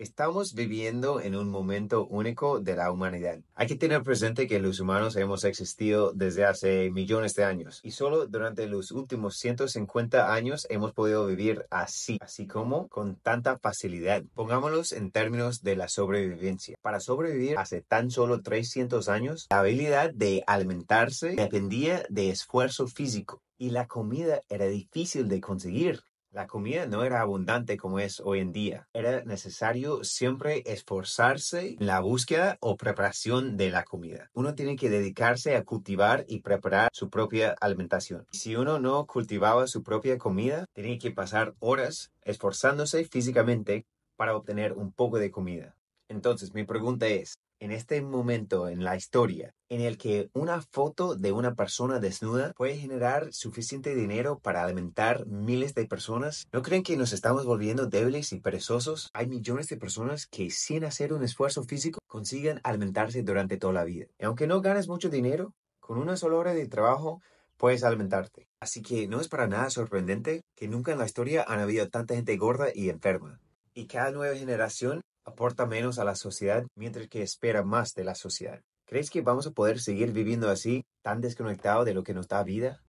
Estamos viviendo en un momento único de la humanidad. Hay que tener presente que los humanos hemos existido desde hace millones de años y solo durante los últimos 150 años hemos podido vivir así, así como con tanta facilidad. Pongámoslos en términos de la sobrevivencia. Para sobrevivir hace tan solo 300 años, la habilidad de alimentarse dependía de esfuerzo físico y la comida era difícil de conseguir. La comida no era abundante como es hoy en día. Era necesario siempre esforzarse en la búsqueda o preparación de la comida. Uno tiene que dedicarse a cultivar y preparar su propia alimentación. Si uno no cultivaba su propia comida, tenía que pasar horas esforzándose físicamente para obtener un poco de comida. Entonces, mi pregunta es, en este momento en la historia en el que una foto de una persona desnuda puede generar suficiente dinero para alimentar miles de personas? ¿No creen que nos estamos volviendo débiles y perezosos? Hay millones de personas que sin hacer un esfuerzo físico consiguen alimentarse durante toda la vida. Y aunque no ganes mucho dinero, con una sola hora de trabajo puedes alimentarte. Así que no es para nada sorprendente que nunca en la historia han habido tanta gente gorda y enferma. Y cada nueva generación aporta menos a la sociedad mientras que espera más de la sociedad. ¿Crees que vamos a poder seguir viviendo así, tan desconectado de lo que nos da vida?